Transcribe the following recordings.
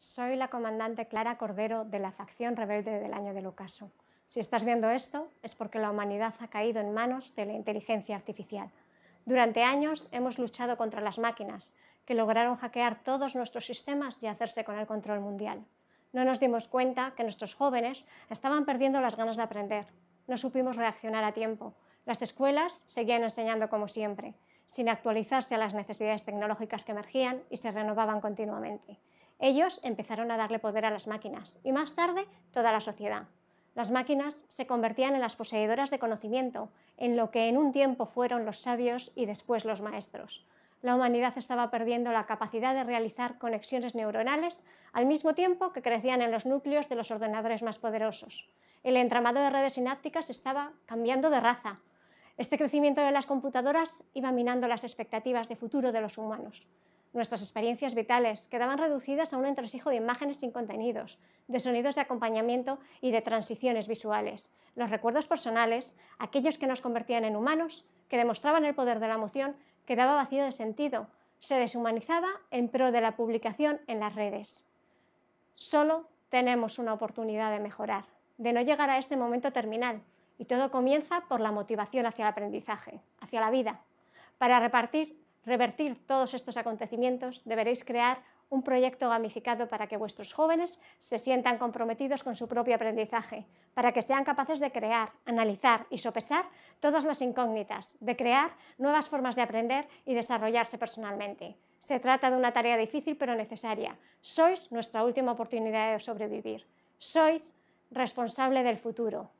Soy la comandante Clara Cordero de la facción rebelde del Año del Ocaso. Si estás viendo esto, es porque la humanidad ha caído en manos de la inteligencia artificial. Durante años hemos luchado contra las máquinas, que lograron hackear todos nuestros sistemas y hacerse con el control mundial. No nos dimos cuenta que nuestros jóvenes estaban perdiendo las ganas de aprender. No supimos reaccionar a tiempo. Las escuelas seguían enseñando como siempre, sin actualizarse a las necesidades tecnológicas que emergían y se renovaban continuamente. Ellos empezaron a darle poder a las máquinas y más tarde toda la sociedad. Las máquinas se convertían en las poseedoras de conocimiento, en lo que en un tiempo fueron los sabios y después los maestros. La humanidad estaba perdiendo la capacidad de realizar conexiones neuronales al mismo tiempo que crecían en los núcleos de los ordenadores más poderosos. El entramado de redes sinápticas estaba cambiando de raza. Este crecimiento de las computadoras iba minando las expectativas de futuro de los humanos. Nuestras experiencias vitales quedaban reducidas a un entresijo de imágenes sin contenidos, de sonidos de acompañamiento y de transiciones visuales. Los recuerdos personales, aquellos que nos convertían en humanos, que demostraban el poder de la emoción, quedaba vacío de sentido, se deshumanizaba en pro de la publicación en las redes. Solo tenemos una oportunidad de mejorar, de no llegar a este momento terminal, y todo comienza por la motivación hacia el aprendizaje, hacia la vida, para repartir revertir todos estos acontecimientos, deberéis crear un proyecto gamificado para que vuestros jóvenes se sientan comprometidos con su propio aprendizaje, para que sean capaces de crear, analizar y sopesar todas las incógnitas, de crear nuevas formas de aprender y desarrollarse personalmente. Se trata de una tarea difícil pero necesaria. Sois nuestra última oportunidad de sobrevivir. Sois responsable del futuro,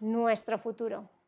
nuestro futuro.